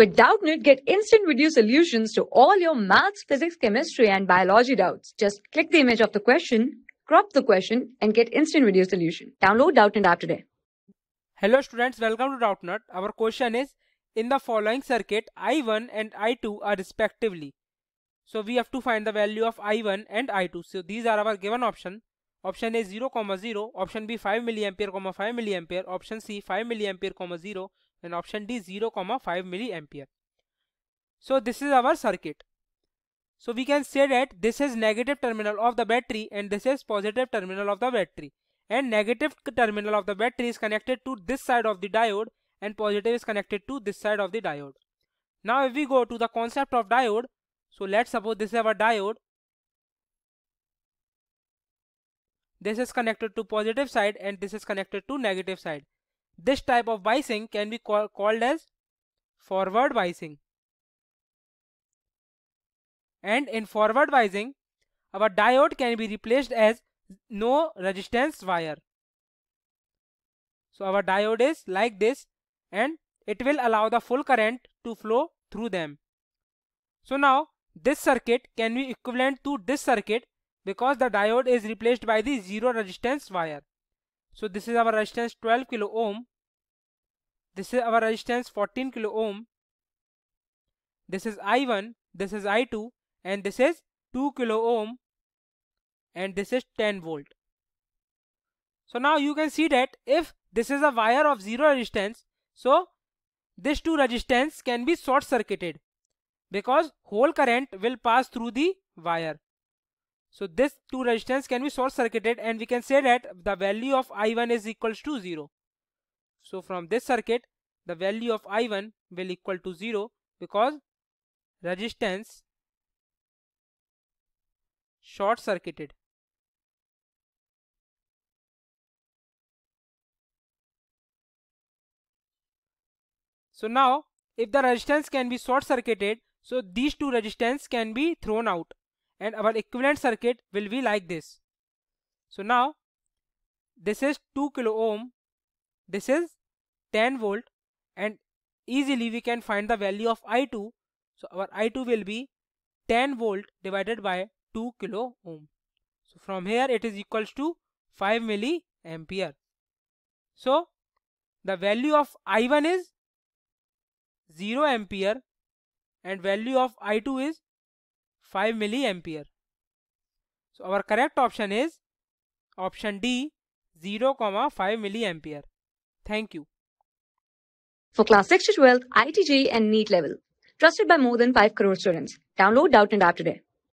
With Doubtnit, get instant video solutions to all your maths, physics, chemistry, and biology doubts. Just click the image of the question, crop the question, and get instant video solution. Download Doubtnit app today. Hello students, welcome to Doubtnut. Our question is, in the following circuit, I1 and I2 are respectively. So we have to find the value of I1 and I2. So these are our given options. Option A 0, 0, option B 5 milliampere, 5 milliampere, option C 5 milliampere, 0, and option D 0, comma 5 milliampere. So this is our circuit. So we can say that this is negative terminal of the battery and this is positive terminal of the battery. And negative terminal of the battery is connected to this side of the diode and positive is connected to this side of the diode. Now if we go to the concept of diode, so let's suppose this is our diode. This is connected to positive side and this is connected to negative side. This type of biasing can be call, called as forward biasing. And in forward biasing, our diode can be replaced as no resistance wire. So our diode is like this and it will allow the full current to flow through them. So now this circuit can be equivalent to this circuit because the diode is replaced by the zero resistance wire. So this is our resistance 12 kilo ohm this is our resistance 14 kilo ohm. This is I1, this is I2 and this is 2 kilo ohm and this is 10 volt. So now you can see that if this is a wire of zero resistance, so these two resistance can be short circuited because whole current will pass through the wire. So this two resistance can be short circuited and we can say that the value of I1 is equals to 0. So from this circuit, the value of I1 will equal to 0 because resistance short circuited. So now if the resistance can be short circuited, so these two resistance can be thrown out and our equivalent circuit will be like this. So now this is 2 kilo ohm this is 10 volt and easily we can find the value of I2 so our I2 will be 10 volt divided by 2 kilo ohm so from here it is equals to 5 milli ampere. so the value of I1 is 0 ampere and value of I2 is 5 milli ampere. so our correct option is option D 0 comma 5 ampere. Thank you. For class 6 to 12, ITJ and NEET level. Trusted by more than 5 crore students. Download Doubt and App today.